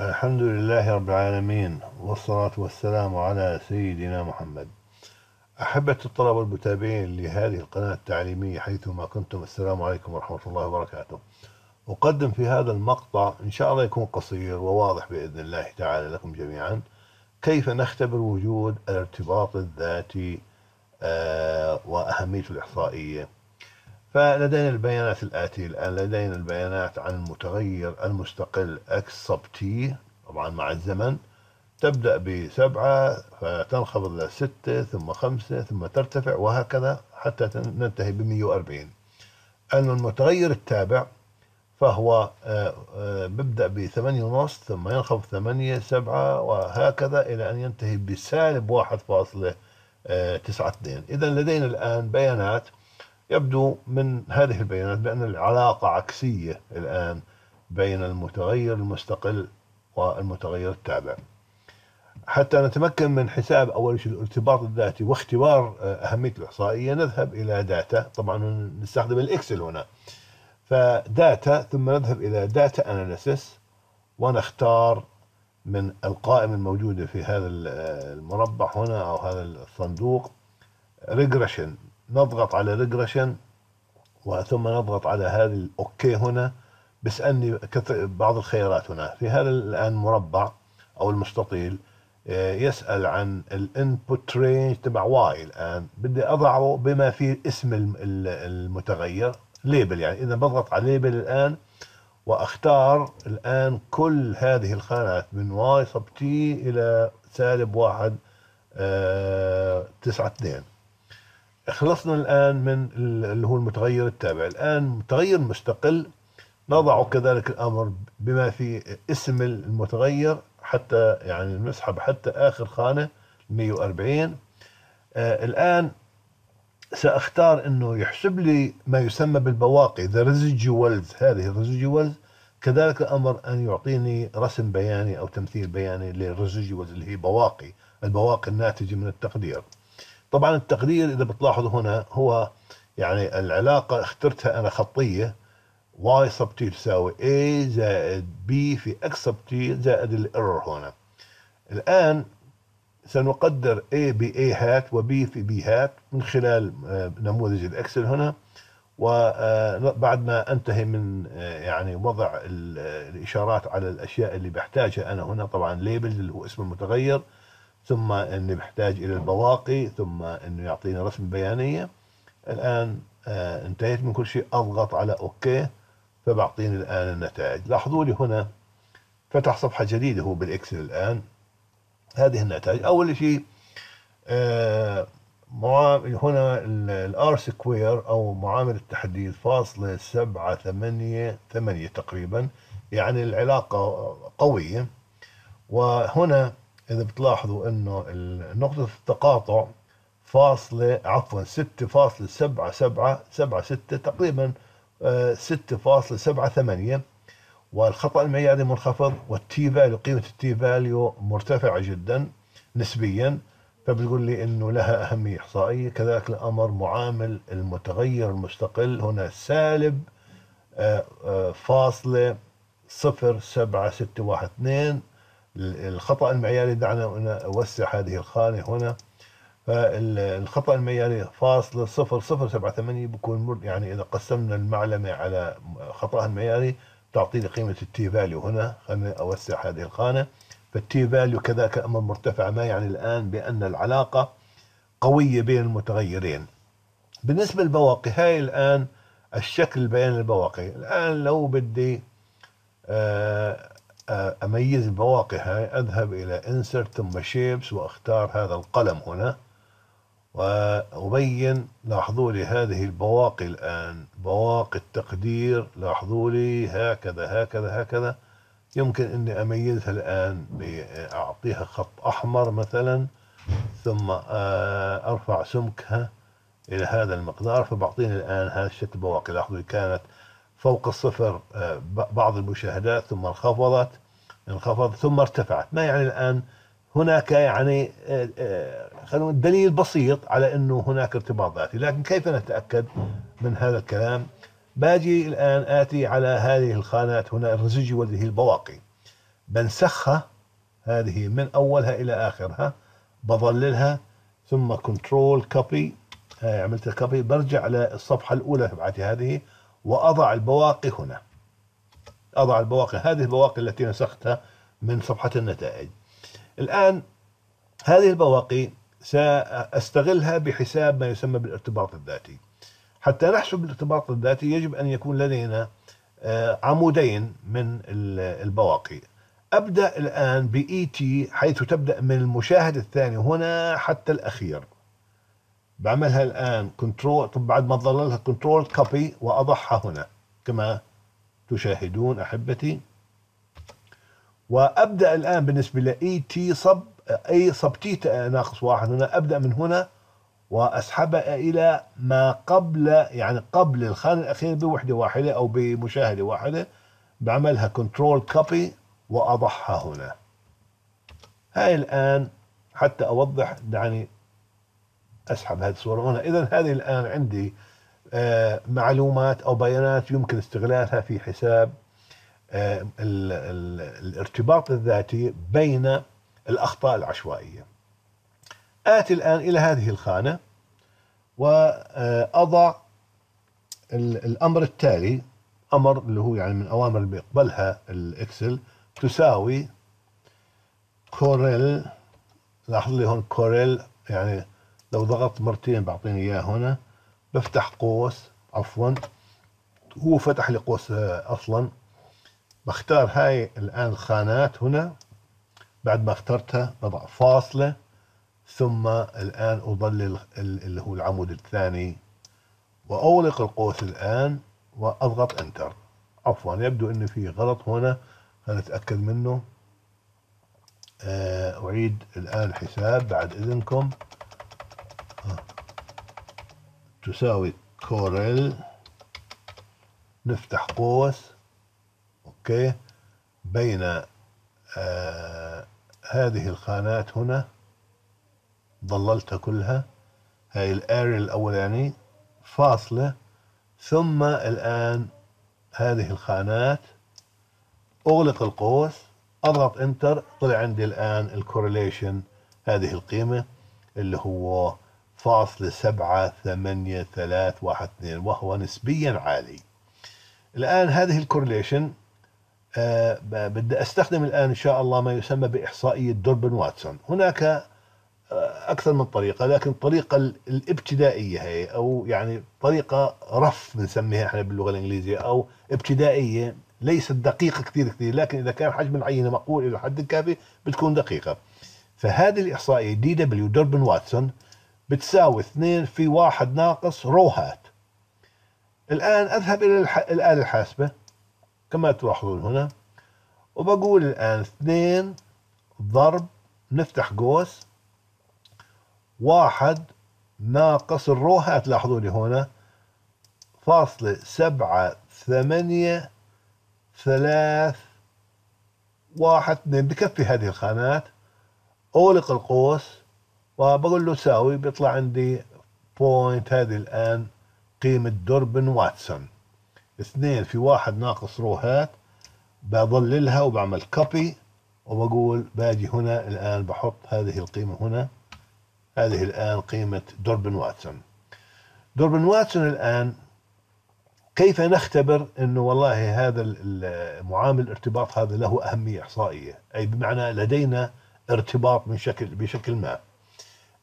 الحمد لله رب العالمين والصلاة والسلام على سيدنا محمد أحبة الطلبة المتابعين لهذه القناة التعليمية حيثما كنتم السلام عليكم ورحمة الله وبركاته أقدم في هذا المقطع إن شاء الله يكون قصير وواضح بإذن الله تعالى لكم جميعا كيف نختبر وجود الارتباط الذاتي آه، وأهميته الإحصائية فلدينا البيانات الآتية الآن لدينا البيانات عن المتغير المستقل x sub t طبعا مع الزمن تبدأ بسبعة فتنخفض لستة ثم خمسة ثم ترتفع وهكذا حتى ننتهي بمية وأربعين أما المتغير التابع فهو آه، آه، ببدأ بثمانية ونص ثم ينخفض ثمانية سبعة وهكذا إلى أن ينتهي بسالب واحد فاصلة آه، تسعة اثنين إذا لدينا الآن بيانات يبدو من هذه البيانات بأن العلاقة عكسية الآن بين المتغير المستقل والمتغير التابع حتى نتمكن من حساب أول شيء الارتباط الذاتي واختبار آه، أهمية الإحصائية نذهب إلى داتا طبعا نستخدم الإكسل هنا فداتا ثم نذهب إلى داتا أناليسيس ونختار من القائمة الموجودة في هذا آه، المربع هنا أو هذا الصندوق ريجريشن نضغط على ريجريشن وثم نضغط على هذه الاوكي هنا بيسالني بعض الخيارات هنا في هذا الان مربع او المستطيل آه، يسال عن الانبوت رينج تبع واي الان بدي اضعه بما فيه اسم المتغير ليبل يعني اذا بضغط على ليبل الان واختار الان كل هذه الخانات من واي سب تي الى سالب واحد آه، تسعة اثنين خلصنا الآن من اللي هو المتغير التابع الآن متغير مستقل نضع كذلك الأمر بما في اسم المتغير حتى يعني نسحب حتى آخر خانة 140 آه الآن سأختار أنه يحسب لي ما يسمى بالبواقي the residuals هذه الريزيجوالز كذلك الأمر أن يعطيني رسم بياني أو تمثيل بياني للريزيجوالز اللي هي بواقي البواقي الناتجة من التقدير طبعا التقدير اذا بتلاحظوا هنا هو يعني العلاقه اخترتها انا خطيه y sub t تساوي a زائد b في x sub t زائد الايرور هنا الان سنقدر a ب a هات و b في b هات من خلال آه، نموذج الاكسل هنا وبعد آه، ما انتهي من آه، يعني وضع الاشارات على الاشياء اللي بحتاجها انا هنا طبعا ليبل اللي هو اسم المتغير ثم اني بحتاج الى البواقي ثم انه يعطيني رسم بيانيه الان آه، انتهيت من كل شيء اضغط على اوكي فبعطيني الان النتائج لاحظوا لي هنا فتح صفحه جديده هو بالاكسل الان هذه النتائج اول شيء آه، هنا الار سكوير او معامل التحديد فاصلة سبعة ثمانية ثمانية تقريبا يعني العلاقة قوية وهنا إذا بتلاحظوا أنه نقطة التقاطع فاصلة عفوا ستة تقريبا 6.78 آه، والخطأ المعياري منخفض والتي فاليو قيمة التي فاليو مرتفعة جدا نسبيا فبتقول لي انه لها اهميه احصائيه كذلك الامر معامل المتغير المستقل هنا سالب آه، آه، فاصله صفر سبعة ستة واحد اثنين الخطأ المعياري دعنا أوسع هذه الخانة هنا فالخطأ المعياري فاصلة صفر صفر سبعة ثمانية بكون يعني إذا قسمنا المعلمة على خطأها المعياري تعطيني قيمة التي فاليو هنا خلينا أوسع هذه الخانة فالتي فاليو كذلك امر مرتفع ما يعني الآن بأن العلاقة قوية بين المتغيرين بالنسبة للبواقي هاي الآن الشكل البياني البواقي الآن لو بدي آه أميز المواقع هاي أذهب إلى Insert ثم Shapes وأختار هذا القلم هنا وأبين لاحظوا لي هذه البواقي الآن بواقي التقدير لاحظوا لي هكذا هكذا هكذا يمكن أني أميزها الآن بأعطيها خط أحمر مثلا ثم أرفع سمكها إلى هذا المقدار فبعطيني الآن هذا الشكل بواقي لاحظوا كانت فوق الصفر بعض المشاهدات ثم انخفضت انخفض ثم ارتفعت ما يعني الآن هناك يعني آه، آه، خلونا دليل بسيط على أنه هناك ارتباط ذاتي لكن كيف نتأكد من هذا الكلام باجي الآن آتي على هذه الخانات هنا الرزجي والذي البواقي بنسخها هذه من أولها إلى آخرها بظللها ثم كنترول كوبي آه، عملت كوبي برجع للصفحة الأولى تبعتي هذه وأضع البواقي هنا أضع البواقي هذه البواقي التي نسختها من صفحة النتائج الآن هذه البواقي سأستغلها بحساب ما يسمى بالارتباط الذاتي حتى نحسب الارتباط الذاتي يجب أن يكون لدينا آه، عمودين من البواقي أبدأ الآن بإي تي e حيث تبدأ من المشاهد الثاني هنا حتى الأخير بعملها الآن كنترول طب بعد ما تظللها كنترول كوبي وأضعها هنا كما تشاهدون أحبتي وأبدأ الآن بالنسبة لإي تي صب أي صب تي ناقص واحد هنا أبدأ من هنا وأسحبها إلى ما قبل يعني قبل الخانة الأخيرة بوحدة واحدة أو بمشاهدة واحدة بعملها كنترول كوبي وأضعها هنا هاي الآن حتى أوضح دعني أسحب هذه الصورة هنا إذا هذه الآن عندي آه، معلومات او بيانات يمكن استغلالها في حساب آه، الارتباط الذاتي بين الاخطاء العشوائيه. اتي الان الى هذه الخانه واضع الامر التالي امر اللي هو يعني من اوامر اللي بيقبلها الاكسل تساوي كوريل لاحظ لي هون كوريل يعني لو ضغطت مرتين بعطيني اياه هنا بفتح قوس عفوا هو فتح لي قوس آه، اصلا بختار هاي الان خانات هنا بعد ما اخترتها بضع فاصلة ثم الآن أظلل اللي هو العمود الثاني وأغلق القوس الآن وأضغط انتر عفوا يبدو أن في غلط هنا هنتأكد منه آه، أعيد الآن الحساب بعد إذنكم آه. تساوي كورل نفتح قوس اوكي بين آه هذه الخانات هنا ضللتها كلها هاي الاري الاولاني يعني فاصله ثم الان هذه الخانات اغلق القوس اضغط انتر طلع عندي الان الكورليشن هذه القيمه اللي هو فاصلة سبعة ثمانية ثلاث واحد اثنين وهو نسبيا عالي الآن هذه الكورليشن آه، بدي أستخدم الآن إن شاء الله ما يسمى بإحصائية دوربن واتسون هناك آه، أكثر من طريقة لكن الطريقة الابتدائية هي أو يعني طريقة رف بنسميها إحنا باللغة الإنجليزية أو ابتدائية ليست دقيقة كثير كثير لكن إذا كان حجم العينة مقبول إلى حد كافي بتكون دقيقة فهذه الإحصائية دي دبليو دوربن واتسون بتساوي 2 في واحد ناقص رو هات الآن أذهب إلى الح... الآلة الحاسبة كما تلاحظون هنا وبقول الآن 2 ضرب نفتح قوس واحد ناقص الرو هات لاحظوا لي هنا فاصلة سبعة ثمانية ثلاث واحد اثنين بكفي هذه الخانات أغلق القوس وبقول له ساوي بيطلع عندي بوينت هذه الآن قيمة دوربن واتسون اثنين في واحد ناقص روهات بظللها وبعمل كوبي وبقول باجي هنا الآن بحط هذه القيمة هنا هذه الآن قيمة دوربن واتسون دوربن واتسون الآن كيف نختبر أنه والله هذا المعامل الارتباط هذا له أهمية إحصائية أي بمعنى لدينا ارتباط من شكل بشكل ما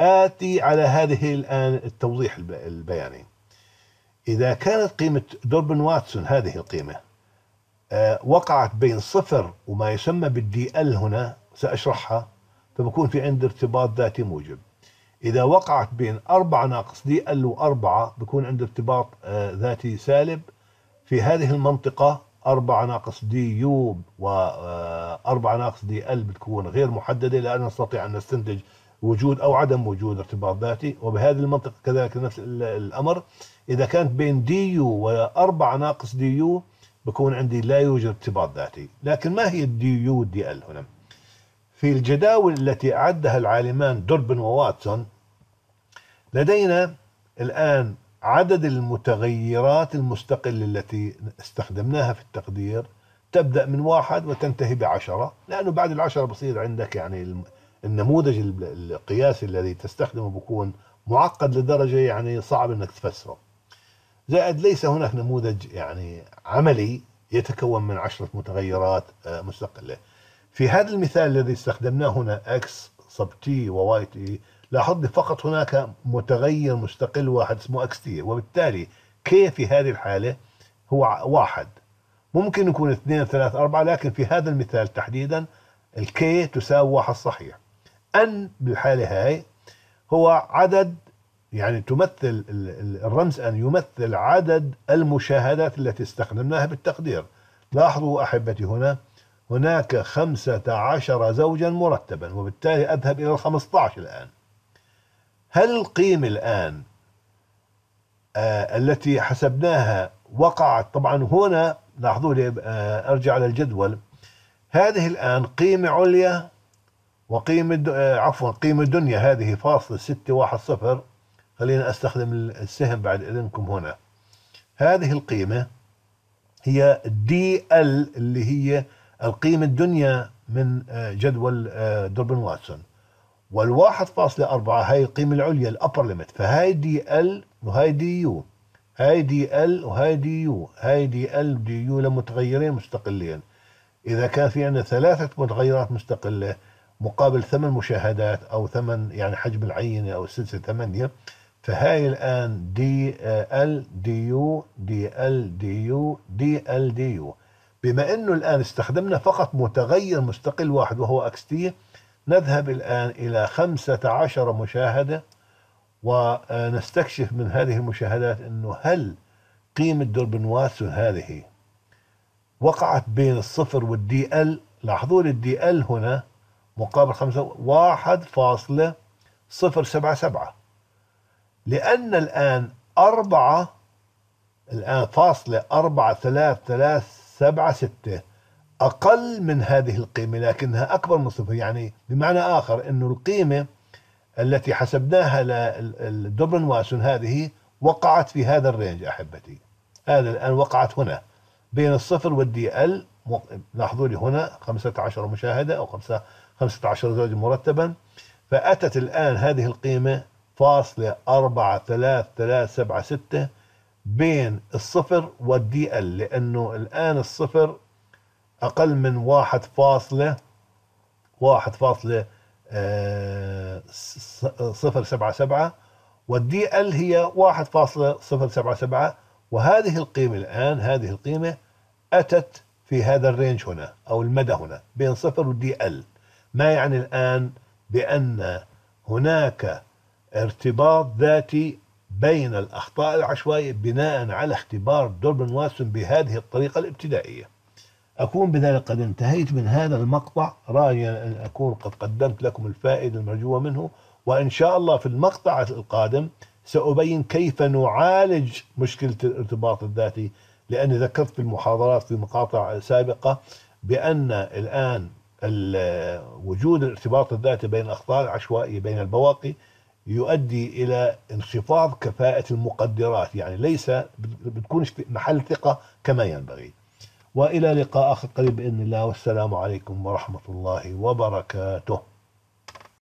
آتي على هذه الآن التوضيح البياني إذا كانت قيمة دوربن واتسون هذه القيمة آه، وقعت بين صفر وما يسمى بالدي ال هنا سأشرحها فبكون في عندي ارتباط ذاتي موجب إذا وقعت بين 4 ناقص دي ال و4 بكون عندي ارتباط آه، ذاتي سالب في هذه المنطقة 4 ناقص دي يو و 4 آه، ناقص دي ال بتكون غير محددة لا نستطيع أن نستنتج وجود أو عدم وجود ارتباط ذاتي وبهذه المنطقة كذلك نفس الأمر إذا كانت بين دي يو وأربعة ناقص دي يو بكون عندي لا يوجد ارتباط ذاتي لكن ما هي الدي يو دي ال هنا في الجداول التي أعدها العالمان دوربن وواتسون لدينا الآن عدد المتغيرات المستقلة التي استخدمناها في التقدير تبدأ من واحد وتنتهي بعشرة لأنه بعد العشرة بصير عندك يعني النموذج القياسي الذي تستخدمه بيكون معقد لدرجة يعني صعب أنك تفسره زائد ليس هناك نموذج يعني عملي يتكون من عشرة متغيرات آه، مستقلة في هذا المثال الذي استخدمناه هنا x sub t و y t لاحظ فقط هناك متغير مستقل واحد اسمه x t وبالتالي k في هذه الحالة هو واحد ممكن يكون اثنين ثلاث أربعة لكن في هذا المثال تحديدا الكي تساوي واحد صحيح أن بالحالة هاي هو عدد يعني تمثل الرمز أن يمثل عدد المشاهدات التي استخدمناها بالتقدير لاحظوا أحبتي هنا هناك خمسة عشر زوجا مرتبا وبالتالي أذهب إلى الخمسة عشر الآن هل القيمة الآن آه التي حسبناها وقعت طبعا هنا لاحظوا لي آه أرجع للجدول هذه الآن قيمة عليا وقيمة آه، عفوا قيمة الدنيا هذه فاصل 610 خلينا استخدم السهم بعد اذنكم هنا هذه القيمه هي دي ال اللي هي القيمه الدنيا من آه، جدول آه، دوربن واتسون والواحد فاصلة أربعة هاي القيمة العليا الأبر ليميت فهاي دي ال وهاي دي يو هاي دي ال وهاي دي يو هاي دي ال ودي يو لمتغيرين مستقلين إذا كان في عندنا ثلاثة متغيرات مستقلة مقابل ثمن مشاهدات او ثمن يعني حجم العينه او السلسله ثمانيه فهاي الان دي ال دي يو دي ال دي يو دي ال دي يو بما انه الان استخدمنا فقط متغير مستقل واحد وهو اكس تي نذهب الان الى 15 مشاهده ونستكشف من هذه المشاهدات انه هل قيمه دوربن واتسون هذه وقعت بين الصفر والدي ال لاحظوا لي الدي ال هنا مقابل خمسة واحد فاصلة صفر سبعة سبعة لأن الآن أربعة الآن فاصلة أربعة ثلاث ثلاث سبعة ستة أقل من هذه القيمة لكنها أكبر من صفر يعني بمعنى آخر أنه القيمة التي حسبناها للدبلن واسون هذه وقعت في هذا الرينج أحبتي هذا الآن وقعت هنا بين الصفر والدي ال لاحظوا لي هنا 15 مشاهدة أو 15 زوج مرتبا فأتت الآن هذه القيمة فاصلة 4 3 3 7 6 بين الصفر والدي ال لأنه الآن الصفر أقل من واحد فاصلة واحد فاصلة آه، صفر سبعة سبعة والدي ال هي واحد فاصلة صفر سبعة سبعة وهذه القيمة الآن هذه القيمة أتت في هذا الرينج هنا أو المدى هنا بين صفر ودي ال ما يعني الآن بأن هناك ارتباط ذاتي بين الأخطاء العشوائية بناء على اختبار دوربن واتسون بهذه الطريقة الابتدائية أكون بذلك قد انتهيت من هذا المقطع راجيا أن أكون قد قدمت لكم الفائدة المرجوة منه وإن شاء الله في المقطع القادم سأبين كيف نعالج مشكلة الارتباط الذاتي لأني ذكرت في المحاضرات في مقاطع سابقة بأن الآن وجود الارتباط الذاتي بين الأخطاء العشوائية بين البواقي يؤدي إلى انخفاض كفاءة المقدرات يعني ليس بتكون محل ثقة كما ينبغي وإلى لقاء آخر قريب بإذن الله والسلام عليكم ورحمة الله وبركاته